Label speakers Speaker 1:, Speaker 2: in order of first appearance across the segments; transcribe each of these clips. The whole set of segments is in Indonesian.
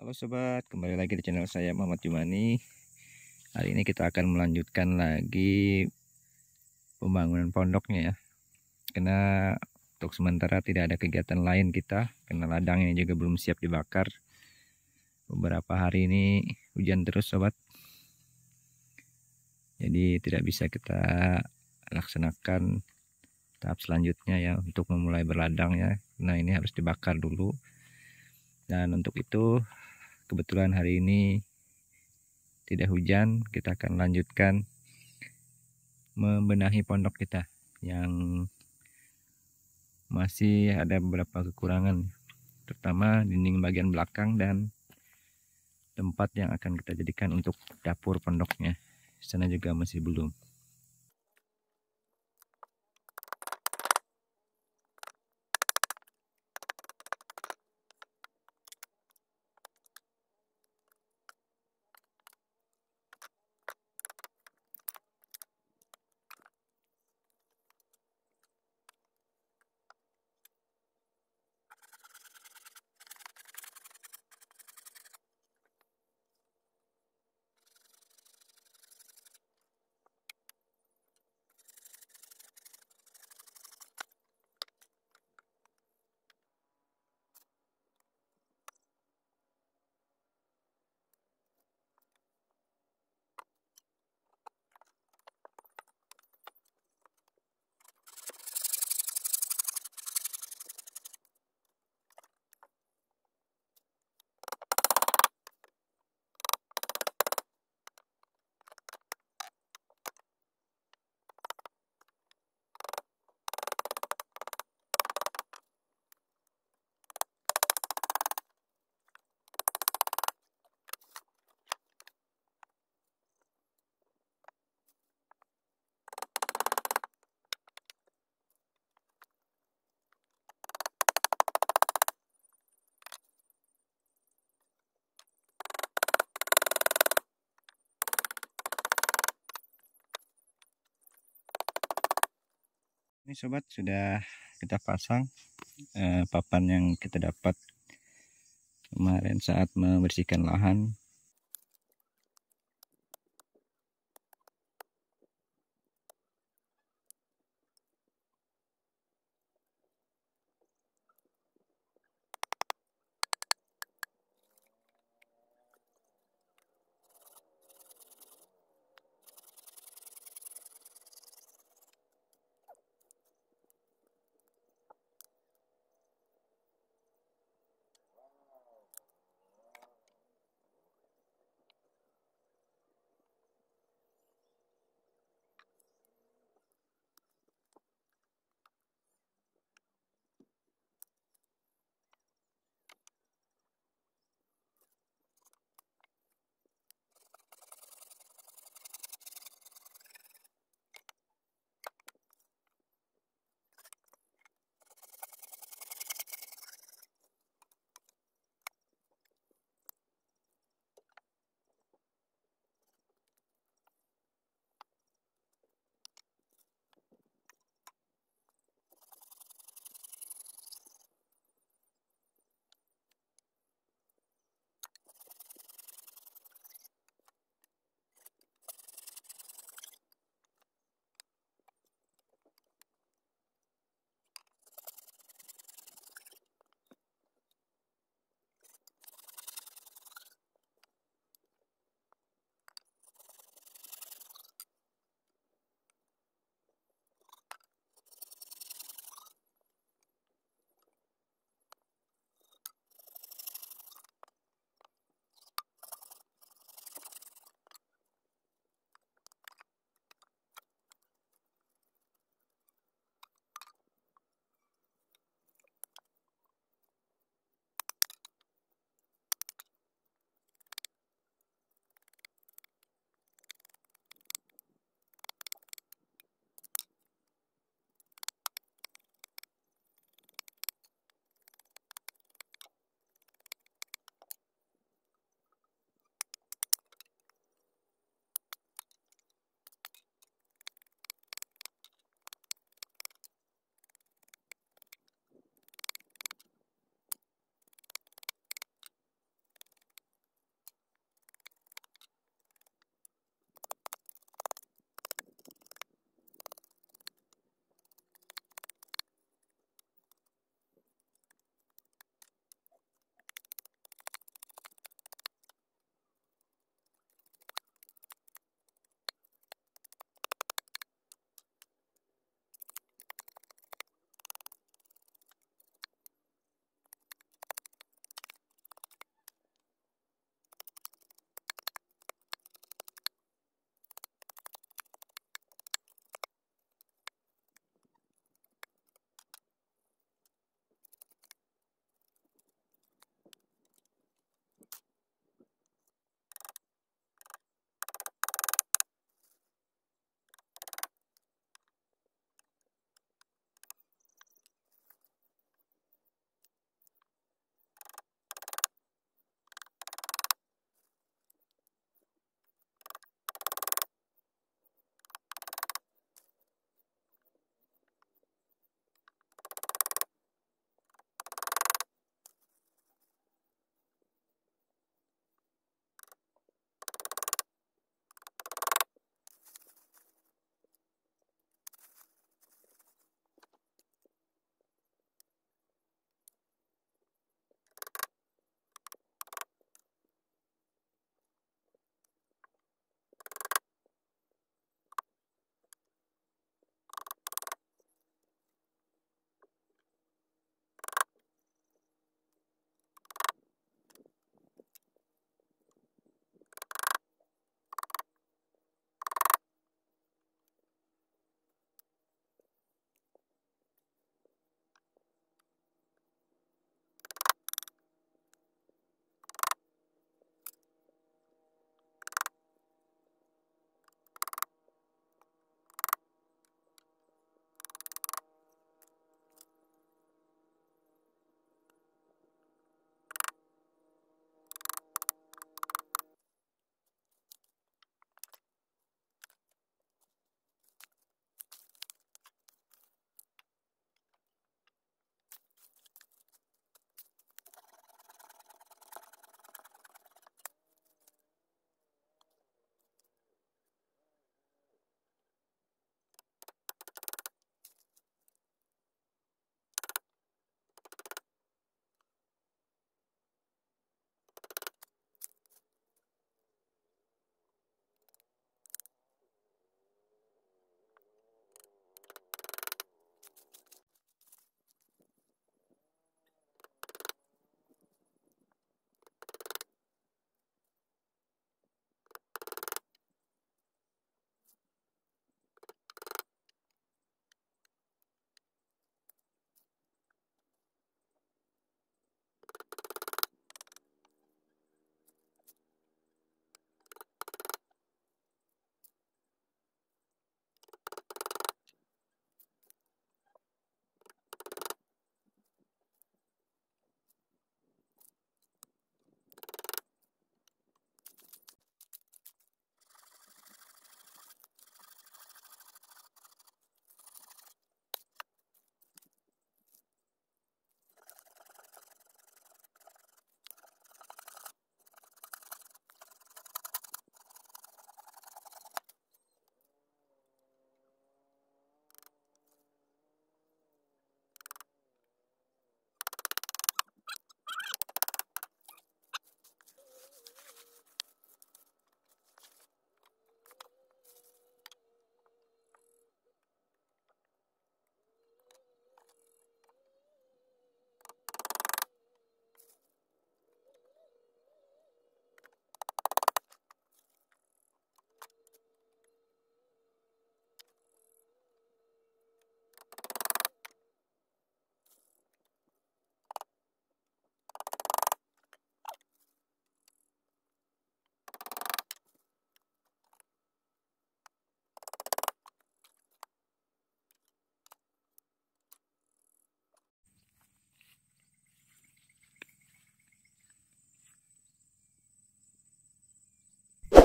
Speaker 1: Halo sobat, kembali lagi di channel saya Muhammad Jumani. Hari ini kita akan melanjutkan lagi pembangunan pondoknya ya. Karena untuk sementara tidak ada kegiatan lain kita karena ladang ini juga belum siap dibakar. Beberapa hari ini hujan terus sobat. Jadi tidak bisa kita laksanakan tahap selanjutnya ya untuk memulai berladang ya. Nah, ini harus dibakar dulu. Dan untuk itu kebetulan hari ini tidak hujan, kita akan lanjutkan membenahi pondok kita yang masih ada beberapa kekurangan, terutama dinding bagian belakang dan tempat yang akan kita jadikan untuk dapur pondoknya. Sana juga masih belum.
Speaker 2: ini sobat sudah kita pasang eh, papan yang kita dapat kemarin saat membersihkan lahan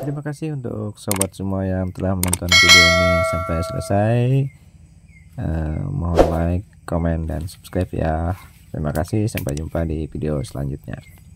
Speaker 3: Terima kasih untuk sobat semua yang telah menonton video ini sampai selesai. Uh, mohon like, comment, dan
Speaker 4: subscribe ya. Terima kasih, sampai jumpa di video selanjutnya.